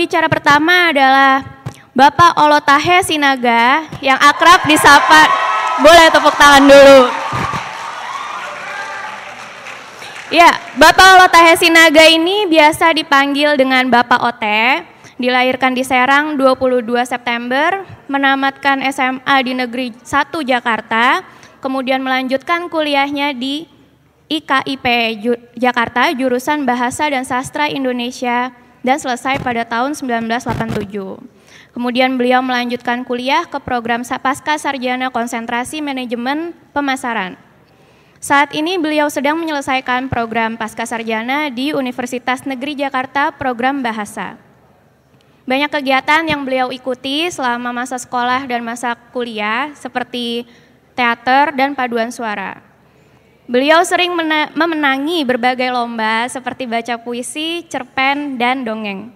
Pembicara pertama adalah Bapak Olotahe Sinaga yang akrab disapa boleh tepuk tangan dulu. Ya, Bapak Olotahe Sinaga ini biasa dipanggil dengan Bapak Ote. Dilahirkan di Serang 22 September, menamatkan SMA di Negeri 1 Jakarta, kemudian melanjutkan kuliahnya di IKIP Jakarta, jurusan Bahasa dan Sastra Indonesia dan selesai pada tahun 1987. Kemudian beliau melanjutkan kuliah ke program Pasca Sarjana Konsentrasi Manajemen Pemasaran. Saat ini beliau sedang menyelesaikan program Pasca Sarjana di Universitas Negeri Jakarta program Bahasa. Banyak kegiatan yang beliau ikuti selama masa sekolah dan masa kuliah seperti teater dan paduan suara. Beliau sering memenangi berbagai lomba seperti baca puisi, cerpen, dan dongeng.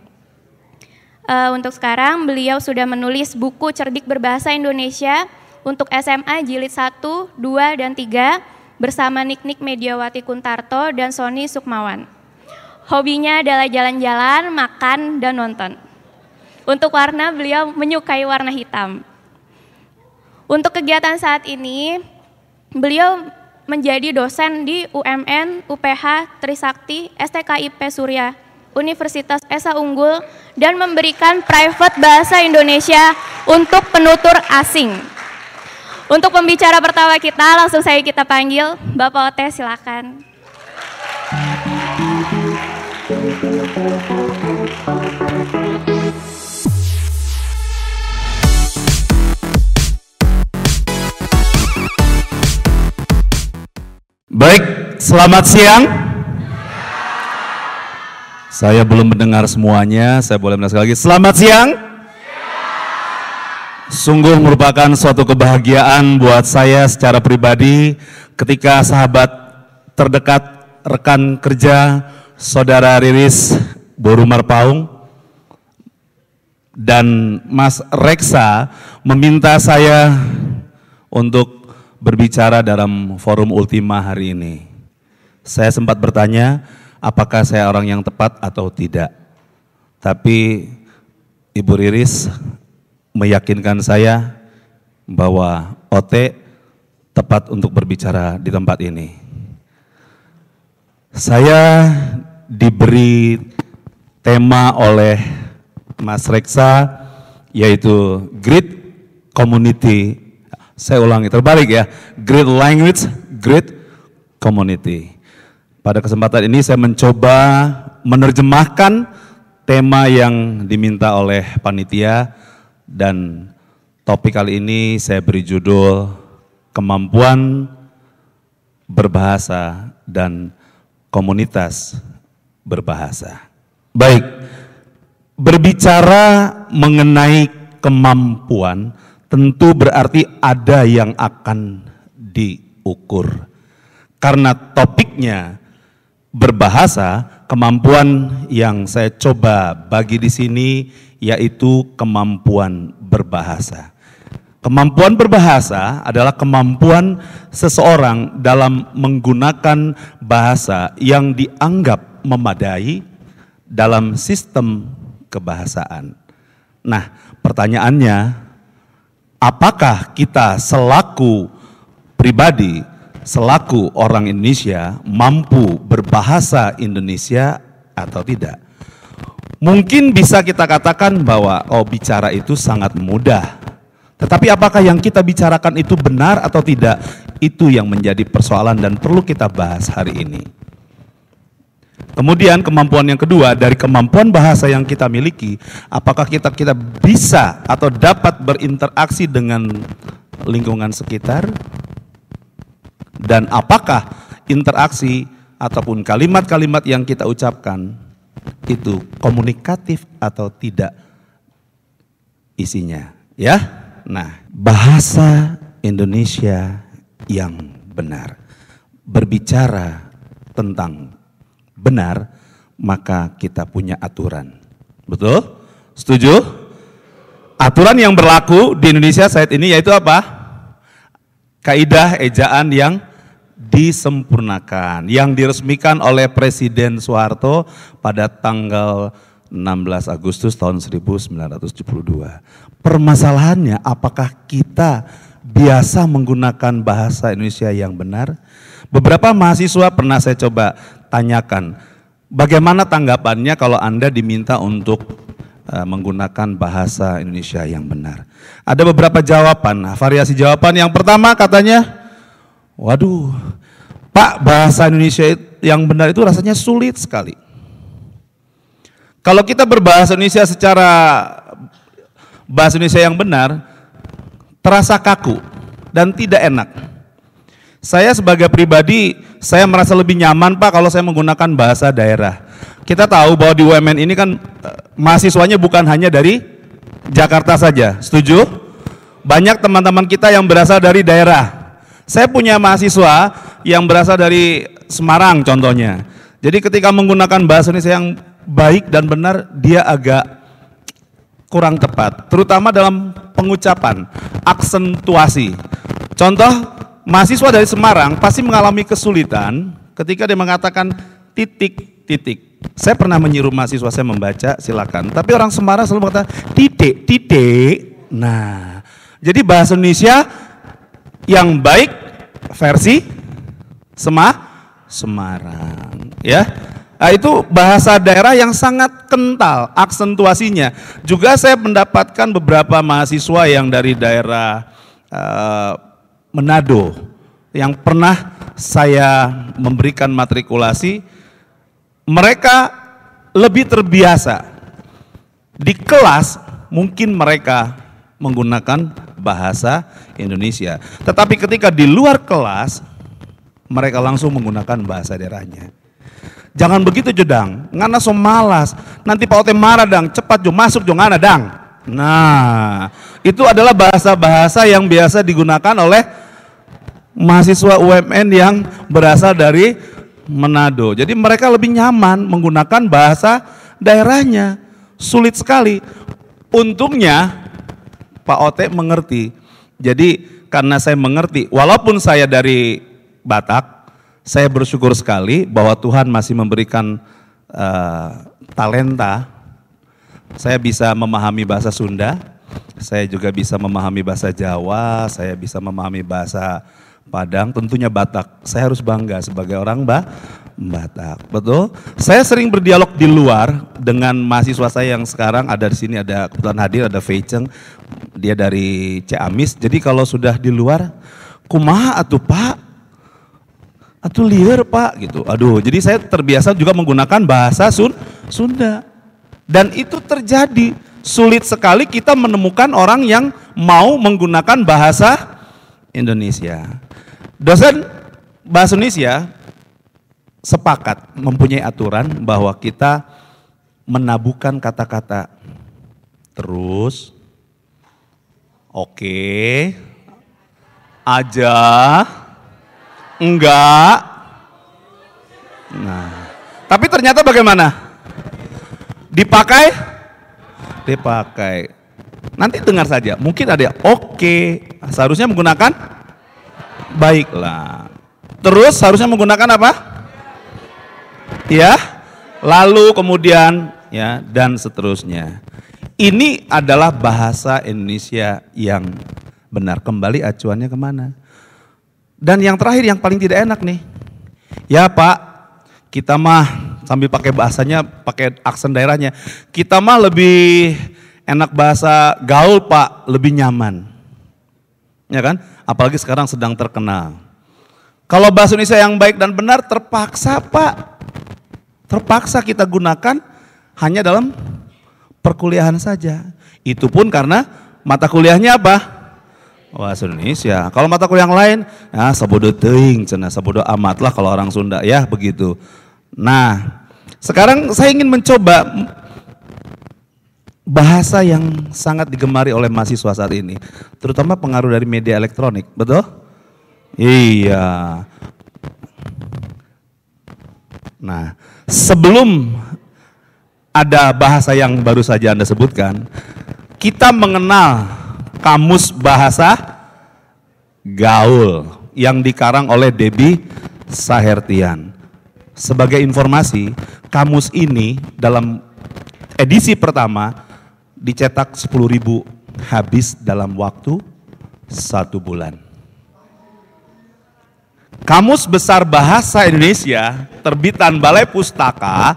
Uh, untuk sekarang beliau sudah menulis buku cerdik berbahasa Indonesia untuk SMA jilid 1, 2, dan 3 bersama Niknik Mediawati Kuntarto dan Sony Sukmawan. Hobinya adalah jalan-jalan, makan, dan nonton. Untuk warna beliau menyukai warna hitam. Untuk kegiatan saat ini, beliau menjadi dosen di UMN, UPH, Trisakti, STKIP Surya, Universitas Esa Unggul, dan memberikan private bahasa Indonesia untuk penutur asing. Untuk pembicara pertama kita, langsung saya kita panggil Bapak Ote, silakan. Baik, selamat siang. Saya belum mendengar semuanya, saya boleh mendengar lagi. Selamat siang. Sungguh merupakan suatu kebahagiaan buat saya secara pribadi ketika sahabat terdekat rekan kerja saudara Riris Borumar Paung dan Mas Reksa meminta saya untuk berbicara dalam forum Ultima hari ini. Saya sempat bertanya, apakah saya orang yang tepat atau tidak. Tapi Ibu Riris meyakinkan saya bahwa OT tepat untuk berbicara di tempat ini. Saya diberi tema oleh Mas Reksa yaitu Grid Community saya ulangi, terbalik ya. Great language, great community. Pada kesempatan ini saya mencoba menerjemahkan tema yang diminta oleh panitia dan topik kali ini saya beri judul kemampuan berbahasa dan komunitas berbahasa. Baik, berbicara mengenai kemampuan tentu berarti ada yang akan diukur. Karena topiknya berbahasa, kemampuan yang saya coba bagi di sini yaitu kemampuan berbahasa. Kemampuan berbahasa adalah kemampuan seseorang dalam menggunakan bahasa yang dianggap memadai dalam sistem kebahasaan. Nah, pertanyaannya, apakah kita selaku pribadi, selaku orang Indonesia mampu berbahasa Indonesia atau tidak. Mungkin bisa kita katakan bahwa oh bicara itu sangat mudah. Tetapi apakah yang kita bicarakan itu benar atau tidak? Itu yang menjadi persoalan dan perlu kita bahas hari ini. Kemudian kemampuan yang kedua dari kemampuan bahasa yang kita miliki, apakah kita kita bisa atau dapat berinteraksi dengan lingkungan sekitar? Dan apakah interaksi ataupun kalimat-kalimat yang kita ucapkan itu komunikatif atau tidak isinya, ya? Nah, bahasa Indonesia yang benar berbicara tentang benar, maka kita punya aturan. Betul? Setuju? Aturan yang berlaku di Indonesia saat ini yaitu apa? Kaidah ejaan yang disempurnakan, yang diresmikan oleh Presiden Soeharto pada tanggal 16 Agustus tahun 1972. Permasalahannya apakah kita biasa menggunakan bahasa Indonesia yang benar? Beberapa mahasiswa pernah saya coba tanyakan, bagaimana tanggapannya kalau Anda diminta untuk eh, menggunakan bahasa Indonesia yang benar. Ada beberapa jawaban, nah, variasi jawaban. Yang pertama katanya, waduh, Pak bahasa Indonesia yang benar itu rasanya sulit sekali. Kalau kita berbahasa Indonesia secara bahasa Indonesia yang benar, terasa kaku dan tidak enak. Saya sebagai pribadi, saya merasa lebih nyaman Pak kalau saya menggunakan bahasa daerah. Kita tahu bahwa di UMN ini kan eh, mahasiswanya bukan hanya dari Jakarta saja, setuju? Banyak teman-teman kita yang berasal dari daerah. Saya punya mahasiswa yang berasal dari Semarang contohnya. Jadi ketika menggunakan bahasa ini yang baik dan benar, dia agak kurang tepat, terutama dalam pengucapan, aksentuasi. Contoh mahasiswa dari Semarang pasti mengalami kesulitan ketika dia mengatakan titik titik. Saya pernah menyuruh mahasiswa saya membaca, silakan. Tapi orang Semarang selalu mengatakan titik titik. Nah, jadi bahasa Indonesia yang baik versi Sema Semarang, ya. Nah, itu bahasa daerah yang sangat kental aksentuasinya. Juga saya mendapatkan beberapa mahasiswa yang dari daerah uh, Manado yang pernah saya memberikan matrikulasi, mereka lebih terbiasa. Di kelas mungkin mereka menggunakan bahasa Indonesia. Tetapi ketika di luar kelas, mereka langsung menggunakan bahasa daerahnya. Jangan begitu jodang, ngana so malas. Nanti Pak Ote marah dang, cepat jo masuk jo ngana dang. Nah, itu adalah bahasa-bahasa yang biasa digunakan oleh mahasiswa UMN yang berasal dari Manado. Jadi mereka lebih nyaman menggunakan bahasa daerahnya. Sulit sekali. Untungnya Pak Ote mengerti. Jadi karena saya mengerti, walaupun saya dari Batak, saya bersyukur sekali bahwa Tuhan masih memberikan uh, talenta. Saya bisa memahami bahasa Sunda, saya juga bisa memahami bahasa Jawa, saya bisa memahami bahasa Padang, tentunya Batak. Saya harus bangga sebagai orang ba Batak. Betul? Saya sering berdialog di luar dengan mahasiswa saya yang sekarang ada di sini ada kebetulan hadir ada Feiceng. Dia dari Ciamis. Jadi kalau sudah di luar, kumaha atau Pak? atau liar Pak gitu. Aduh, jadi saya terbiasa juga menggunakan bahasa Sun Sunda. Dan itu terjadi sulit sekali kita menemukan orang yang mau menggunakan bahasa Indonesia. Dosen bahasa Indonesia sepakat mempunyai aturan bahwa kita menabukan kata-kata terus, oke, okay, aja, enggak. Nah, tapi ternyata bagaimana? Dipakai? Dipakai. Nanti dengar saja, mungkin ada oke, okay. seharusnya menggunakan baiklah. Terus harusnya menggunakan apa? Ya, lalu kemudian ya dan seterusnya. Ini adalah bahasa Indonesia yang benar. Kembali acuannya kemana? Dan yang terakhir yang paling tidak enak nih. Ya Pak, kita mah sambil pakai bahasanya, pakai aksen daerahnya. Kita mah lebih enak bahasa gaul Pak, lebih nyaman. Ya kan? apalagi sekarang sedang terkenal Kalau bahasa Indonesia yang baik dan benar terpaksa Pak. Terpaksa kita gunakan hanya dalam perkuliahan saja. Itu pun karena mata kuliahnya apa? Bahasa Indonesia. Kalau mata kuliah yang lain, ya sabodo teing, cina sabodo amatlah kalau orang Sunda ya begitu. Nah, sekarang saya ingin mencoba bahasa yang sangat digemari oleh mahasiswa saat ini, terutama pengaruh dari media elektronik, betul? Iya. Nah, sebelum ada bahasa yang baru saja Anda sebutkan, kita mengenal kamus bahasa gaul yang dikarang oleh Debbie Sahertian. Sebagai informasi, kamus ini dalam edisi pertama dicetak 10 ribu habis dalam waktu satu bulan. Kamus Besar Bahasa Indonesia terbitan Balai Pustaka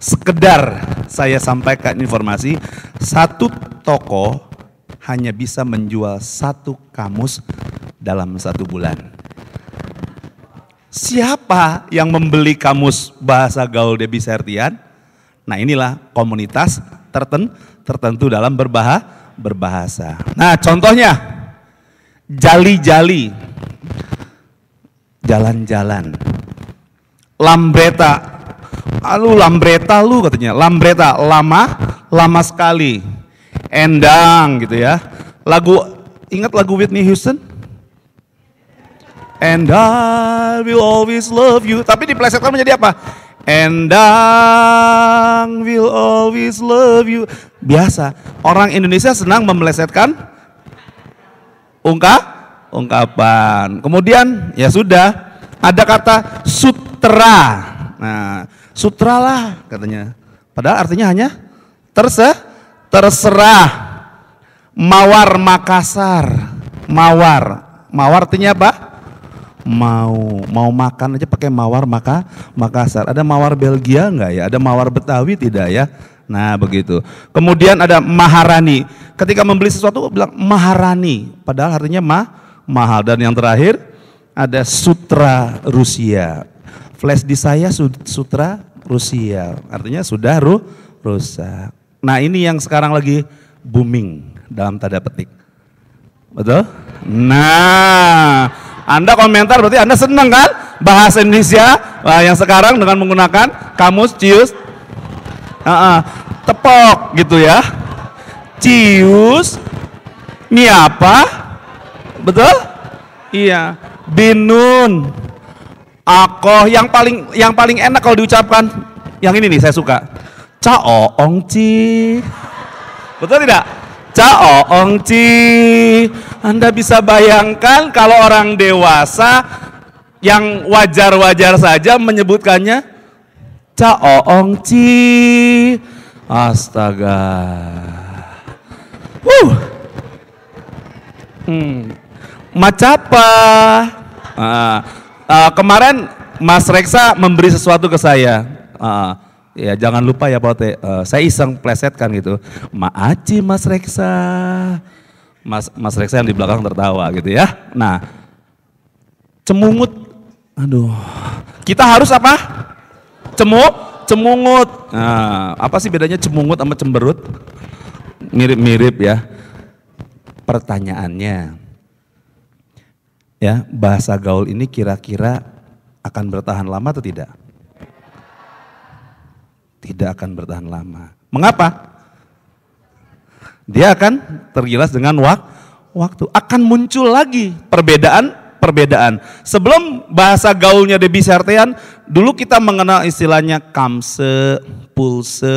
sekedar saya sampaikan informasi satu toko hanya bisa menjual satu kamus dalam satu bulan. Siapa yang membeli kamus bahasa gaul Debbie Sertian? Nah inilah komunitas tertentu tertentu dalam berbahasa. berbahasa. Nah contohnya, jali-jali, jalan-jalan, lambreta, lalu lambreta lu katanya, lambreta lama, lama sekali, endang gitu ya. Lagu, ingat lagu Whitney Houston? And I will always love you. Tapi diplesetkan menjadi apa? And I will always love you. Biasa, orang Indonesia senang memelesetkan ungkap ungkapan. Kemudian ya sudah, ada kata sutra. Nah, sutra lah katanya. Padahal artinya hanya terse terserah. Mawar Makassar. Mawar. Mawar artinya apa? mau mau makan aja pakai mawar maka Makassar. Ada mawar Belgia enggak ya? Ada mawar Betawi tidak ya? Nah begitu. Kemudian ada maharani. Ketika membeli sesuatu bilang maharani, padahal artinya mah mahal. Dan yang terakhir ada sutra Rusia. Flash di saya sutra Rusia, artinya sudah ru rusak. Nah ini yang sekarang lagi booming dalam tanda petik. Betul? Nah, anda komentar berarti Anda senang kan bahasa Indonesia nah, yang sekarang dengan menggunakan kamus cius uh -uh, tepok gitu ya. Cius ni apa betul? Iya, binun. Akoh yang paling yang paling enak kalau diucapkan yang ini nih saya suka. Caoong ci. Betul tidak? Cao ci. Anda bisa bayangkan kalau orang dewasa yang wajar-wajar saja menyebutkannya Caoongci. Astaga. Wuh. Hmm. Macapa. Uh, uh, kemarin Mas Reksa memberi sesuatu ke saya. Uh, Ya jangan lupa ya Pak Ote, uh, saya iseng plesetkan gitu. Maaci Mas Reksa. Mas, Mas Reksa yang di belakang tertawa gitu ya. Nah, cemungut. Aduh, kita harus apa? Cemuk, cemungut. Nah, apa sih bedanya cemungut sama cemberut? Mirip-mirip ya. Pertanyaannya, ya bahasa gaul ini kira-kira akan bertahan lama atau tidak? tidak akan bertahan lama. Mengapa? Dia akan tergilas dengan wak waktu. Akan muncul lagi perbedaan-perbedaan. Sebelum bahasa gaulnya Debbie Sertian, dulu kita mengenal istilahnya kamse, pulse,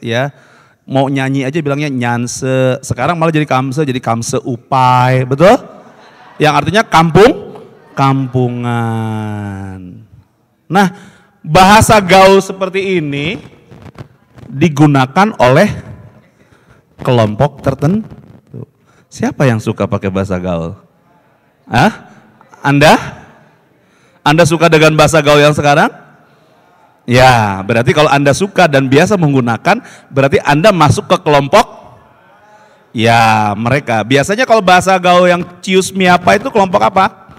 ya mau nyanyi aja bilangnya nyanse. Sekarang malah jadi kamse, jadi kamse upai, betul? Yang artinya kampung, kampungan. Nah, bahasa gaul seperti ini digunakan oleh kelompok tertentu. Siapa yang suka pakai bahasa gaul? Hah? Anda? Anda suka dengan bahasa gaul yang sekarang? Ya, berarti kalau Anda suka dan biasa menggunakan, berarti Anda masuk ke kelompok Ya, mereka. Biasanya kalau bahasa gaul yang cius miapa itu kelompok apa?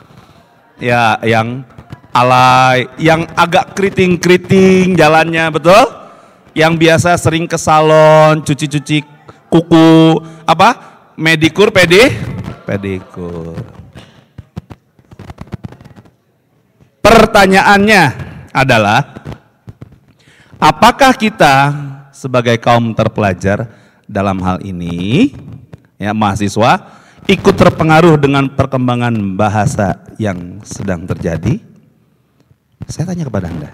Ya, yang alay, yang agak keriting-keriting jalannya, betul? Yang biasa sering ke salon, cuci-cuci kuku, apa? Medikur, pedi, pedikur. Pertanyaannya adalah, apakah kita sebagai kaum terpelajar dalam hal ini, ya mahasiswa, ikut terpengaruh dengan perkembangan bahasa yang sedang terjadi? Saya tanya kepada Anda,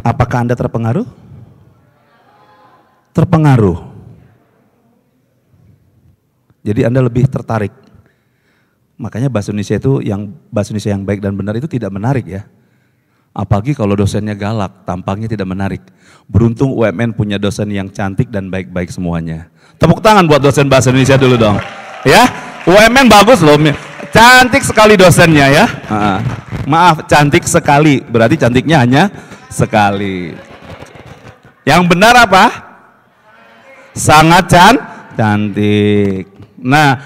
apakah Anda terpengaruh? Terpengaruh. Jadi Anda lebih tertarik. Makanya bahasa Indonesia itu yang bahasa Indonesia yang baik dan benar itu tidak menarik ya. Apalagi kalau dosennya galak, tampangnya tidak menarik. Beruntung UMN punya dosen yang cantik dan baik-baik semuanya. Tepuk tangan buat dosen bahasa Indonesia dulu dong. Ya, UMN bagus loh. Cantik sekali dosennya ya. Maaf, cantik sekali. Berarti cantiknya hanya sekali. Yang benar apa? Sangat can cantik. Nah,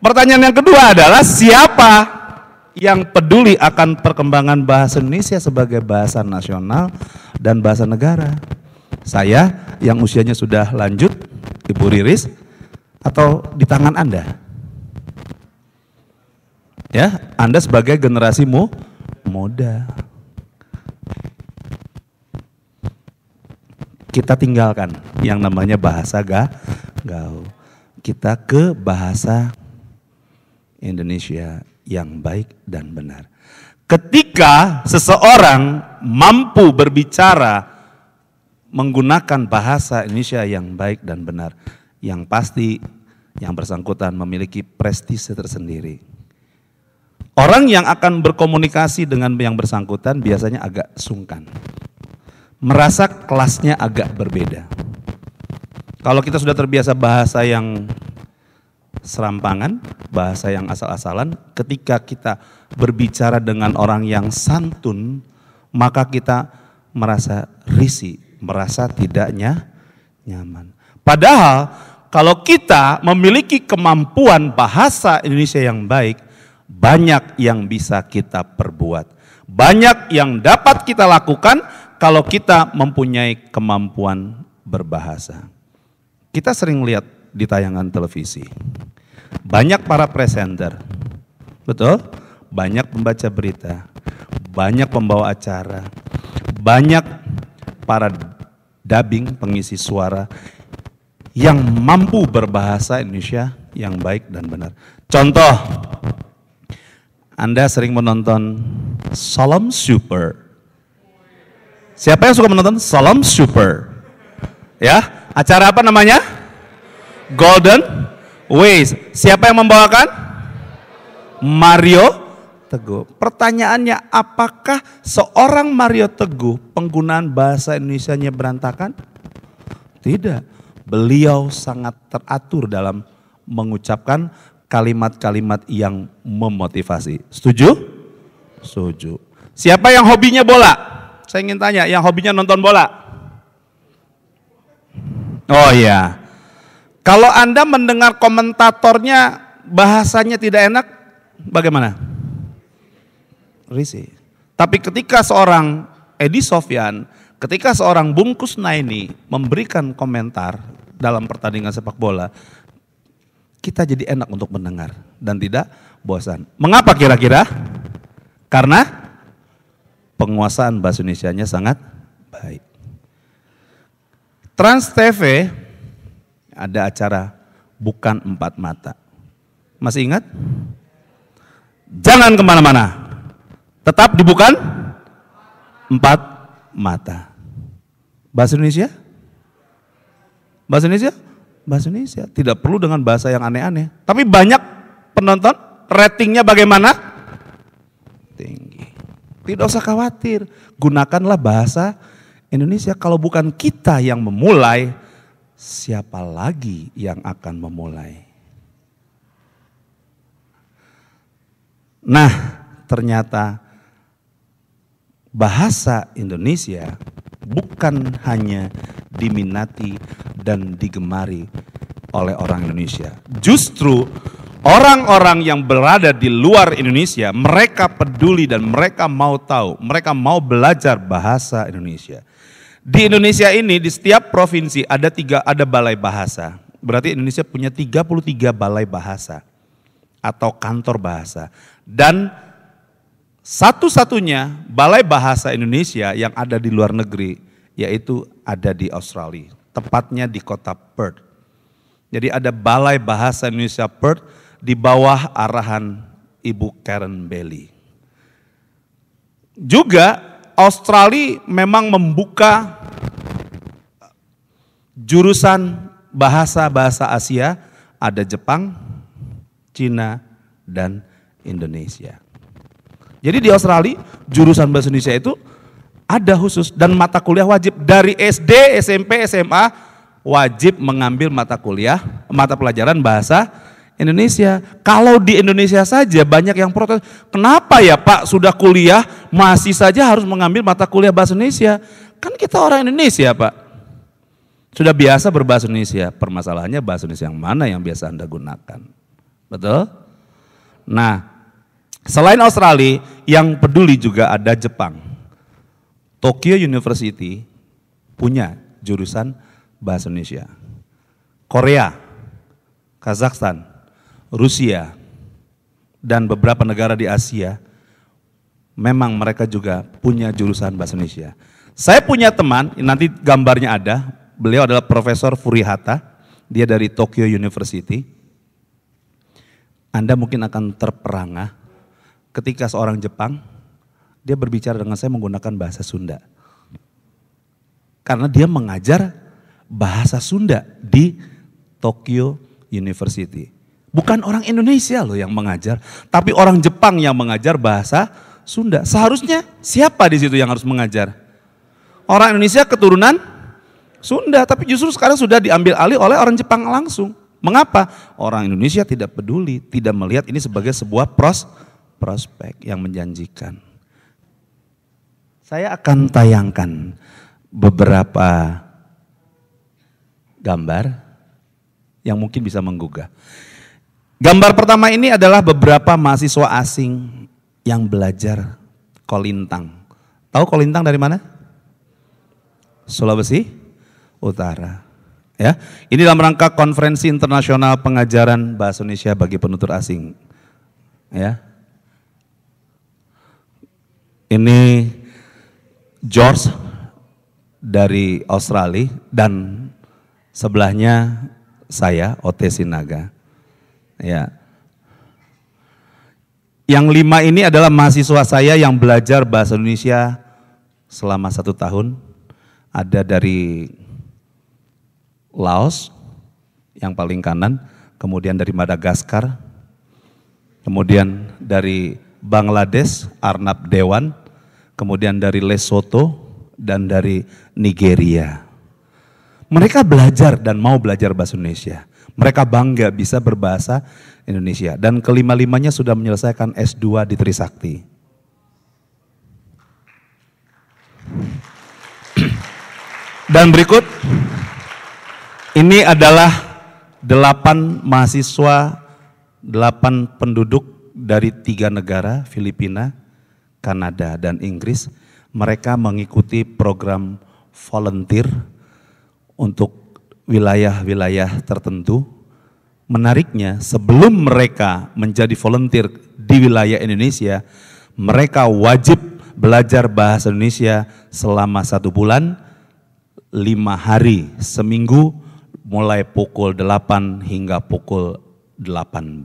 pertanyaan yang kedua adalah siapa yang peduli akan perkembangan bahasa Indonesia sebagai bahasa nasional dan bahasa negara? Saya yang usianya sudah lanjut, Ibu Riris, atau di tangan Anda? Ya, Anda sebagai generasi mu, muda. Kita tinggalkan yang namanya bahasa ga, gaul. Kita ke bahasa Indonesia yang baik dan benar. Ketika seseorang mampu berbicara menggunakan bahasa Indonesia yang baik dan benar, yang pasti yang bersangkutan memiliki prestise tersendiri. Orang yang akan berkomunikasi dengan yang bersangkutan biasanya agak sungkan. Merasa kelasnya agak berbeda. Kalau kita sudah terbiasa bahasa yang serampangan, bahasa yang asal-asalan, ketika kita berbicara dengan orang yang santun, maka kita merasa risih, merasa tidaknya nyaman. Padahal kalau kita memiliki kemampuan bahasa Indonesia yang baik, banyak yang bisa kita perbuat. Banyak yang dapat kita lakukan kalau kita mempunyai kemampuan berbahasa. Kita sering lihat di tayangan televisi. Banyak para presenter. Betul? Banyak pembaca berita, banyak pembawa acara, banyak para dubbing pengisi suara yang mampu berbahasa Indonesia yang baik dan benar. Contoh anda sering menonton Salam Super. Siapa yang suka menonton Salam Super? Ya, acara apa namanya? Golden Ways. Siapa yang membawakan? Mario Teguh. Pertanyaannya, apakah seorang Mario Teguh penggunaan bahasa Indonesia-nya berantakan? Tidak. Beliau sangat teratur dalam mengucapkan kalimat-kalimat yang memotivasi. Setuju? Setuju. Siapa yang hobinya bola? Saya ingin tanya, yang hobinya nonton bola? Oh iya. Kalau Anda mendengar komentatornya bahasanya tidak enak, bagaimana? Risih. Tapi ketika seorang Edi Sofyan, ketika seorang Bungkus Naini memberikan komentar dalam pertandingan sepak bola, kita jadi enak untuk mendengar dan tidak bosan. Mengapa kira-kira? Karena penguasaan bahasa Indonesia-nya sangat baik. Trans TV ada acara bukan empat mata. Masih ingat? Jangan kemana-mana. Tetap di empat mata. Bahasa Indonesia? Bahasa Indonesia? bahasa Indonesia. Tidak perlu dengan bahasa yang aneh-aneh. Tapi banyak penonton, ratingnya bagaimana? Tinggi. Tidak usah khawatir, gunakanlah bahasa Indonesia. Kalau bukan kita yang memulai, siapa lagi yang akan memulai? Nah, ternyata bahasa Indonesia bukan hanya diminati dan digemari oleh orang Indonesia. Justru orang-orang yang berada di luar Indonesia, mereka peduli dan mereka mau tahu, mereka mau belajar bahasa Indonesia. Di Indonesia ini di setiap provinsi ada tiga ada balai bahasa. Berarti Indonesia punya 33 balai bahasa atau kantor bahasa. Dan satu-satunya balai bahasa Indonesia yang ada di luar negeri yaitu ada di Australia, tepatnya di kota Perth. Jadi ada Balai Bahasa Indonesia Perth di bawah arahan Ibu Karen Bailey. Juga Australia memang membuka jurusan bahasa-bahasa Asia ada Jepang, Cina, dan Indonesia. Jadi di Australia jurusan bahasa Indonesia itu ada khusus dan mata kuliah wajib dari SD, SMP, SMA wajib mengambil mata kuliah, mata pelajaran bahasa Indonesia. Kalau di Indonesia saja banyak yang protes, kenapa ya Pak sudah kuliah masih saja harus mengambil mata kuliah bahasa Indonesia? Kan kita orang Indonesia Pak. Sudah biasa berbahasa Indonesia, permasalahannya bahasa Indonesia yang mana yang biasa Anda gunakan? Betul? Nah, Selain Australia, yang peduli juga ada Jepang. Tokyo University punya jurusan bahasa Indonesia. Korea, Kazakhstan, Rusia, dan beberapa negara di Asia, memang mereka juga punya jurusan bahasa Indonesia. Saya punya teman, nanti gambarnya ada, beliau adalah Profesor Furihata, dia dari Tokyo University. Anda mungkin akan terperangah ketika seorang Jepang dia berbicara dengan saya menggunakan bahasa Sunda. Karena dia mengajar bahasa Sunda di Tokyo University. Bukan orang Indonesia loh yang mengajar, tapi orang Jepang yang mengajar bahasa Sunda. Seharusnya siapa di situ yang harus mengajar? Orang Indonesia keturunan Sunda, tapi justru sekarang sudah diambil alih oleh orang Jepang langsung. Mengapa? Orang Indonesia tidak peduli, tidak melihat ini sebagai sebuah pros prospek yang menjanjikan. Saya akan tayangkan beberapa gambar yang mungkin bisa menggugah. Gambar pertama ini adalah beberapa mahasiswa asing yang belajar kolintang. Tahu kolintang dari mana? Sulawesi Utara. Ya, ini dalam rangka konferensi internasional pengajaran bahasa Indonesia bagi penutur asing. Ya. Ini George dari Australia dan sebelahnya saya Ote Sinaga. Ya. Yang lima ini adalah mahasiswa saya yang belajar bahasa Indonesia selama satu tahun. Ada dari Laos yang paling kanan, kemudian dari Madagaskar, kemudian dari Bangladesh Arnab Dewan, kemudian dari Lesotho, dan dari Nigeria. Mereka belajar dan mau belajar bahasa Indonesia. Mereka bangga bisa berbahasa Indonesia. Dan kelima-limanya sudah menyelesaikan S2 di Trisakti. Dan berikut, ini adalah delapan mahasiswa, delapan penduduk dari tiga negara, Filipina, Kanada, dan Inggris, mereka mengikuti program volunteer untuk wilayah-wilayah tertentu. Menariknya, sebelum mereka menjadi volunteer di wilayah Indonesia, mereka wajib belajar bahasa Indonesia selama satu bulan, lima hari seminggu, mulai pukul 8 hingga pukul 18.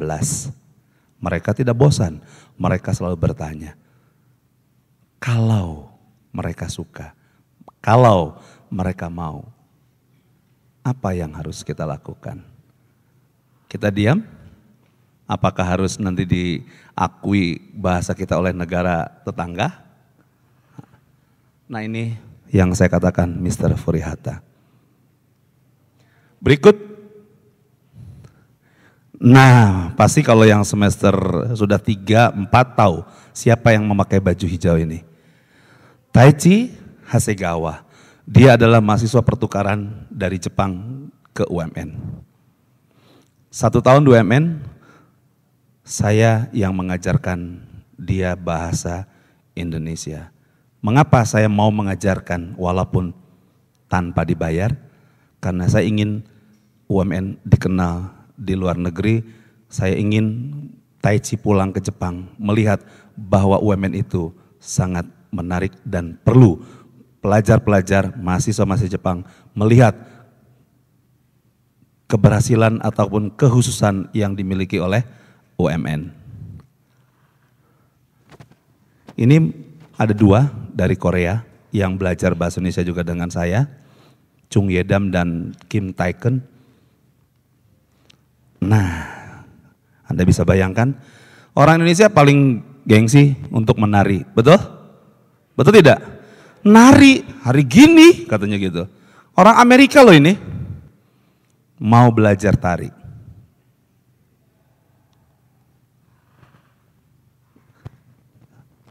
Mereka tidak bosan, mereka selalu bertanya, kalau mereka suka, kalau mereka mau, apa yang harus kita lakukan? Kita diam? Apakah harus nanti diakui bahasa kita oleh negara tetangga? Nah ini yang saya katakan Mr. Furihata. Berikut. Nah pasti kalau yang semester sudah tiga empat tahu siapa yang memakai baju hijau ini. Taichi Hasegawa. Dia adalah mahasiswa pertukaran dari Jepang ke UMN. Satu tahun di UMN, saya yang mengajarkan dia bahasa Indonesia. Mengapa saya mau mengajarkan walaupun tanpa dibayar? Karena saya ingin UMN dikenal di luar negeri. Saya ingin Taichi pulang ke Jepang melihat bahwa UMN itu sangat menarik dan perlu pelajar-pelajar mahasiswa-mahasiswa Jepang melihat keberhasilan ataupun kehususan yang dimiliki oleh UMN. Ini ada dua dari Korea yang belajar bahasa Indonesia juga dengan saya, Chung Yedam dan Kim Taiken. Nah, Anda bisa bayangkan, orang Indonesia paling gengsi untuk menari, betul? Betul tidak? Nari, hari gini katanya gitu. Orang Amerika loh ini. Mau belajar tari.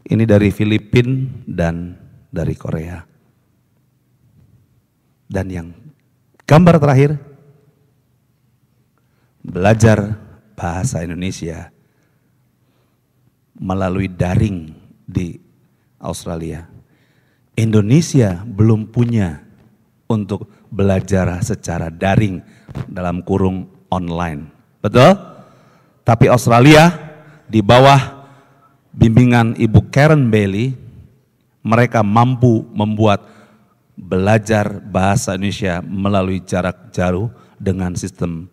Ini dari Filipin dan dari Korea. Dan yang gambar terakhir, belajar bahasa Indonesia melalui daring di Australia. Indonesia belum punya untuk belajar secara daring dalam kurung online. Betul? Tapi Australia di bawah bimbingan Ibu Karen Bailey, mereka mampu membuat belajar bahasa Indonesia melalui jarak jauh dengan sistem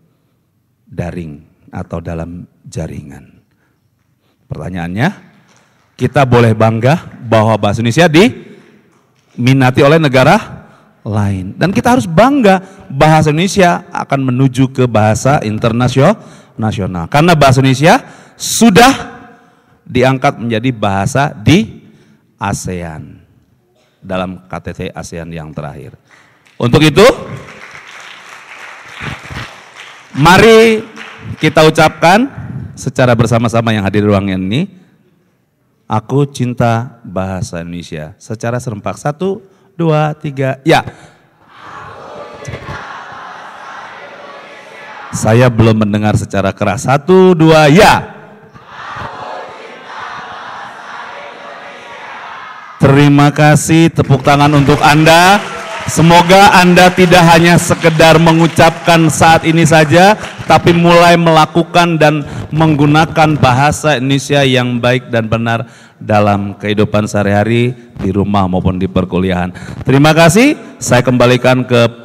daring atau dalam jaringan. Pertanyaannya, kita boleh bangga bahwa bahasa Indonesia diminati oleh negara lain. Dan kita harus bangga bahasa Indonesia akan menuju ke bahasa internasional Karena bahasa Indonesia sudah diangkat menjadi bahasa di ASEAN dalam KTT ASEAN yang terakhir. Untuk itu, mari kita ucapkan secara bersama-sama yang hadir di ruangan ini, Aku cinta bahasa Indonesia. Secara serempak. Satu, dua, tiga, ya. Saya belum mendengar secara keras. Satu, dua, ya. Terima kasih tepuk tangan untuk Anda. Semoga Anda tidak hanya sekedar mengucapkan saat ini saja, tapi mulai melakukan dan menggunakan bahasa Indonesia yang baik dan benar dalam kehidupan sehari-hari di rumah maupun di perkuliahan. Terima kasih, saya kembalikan ke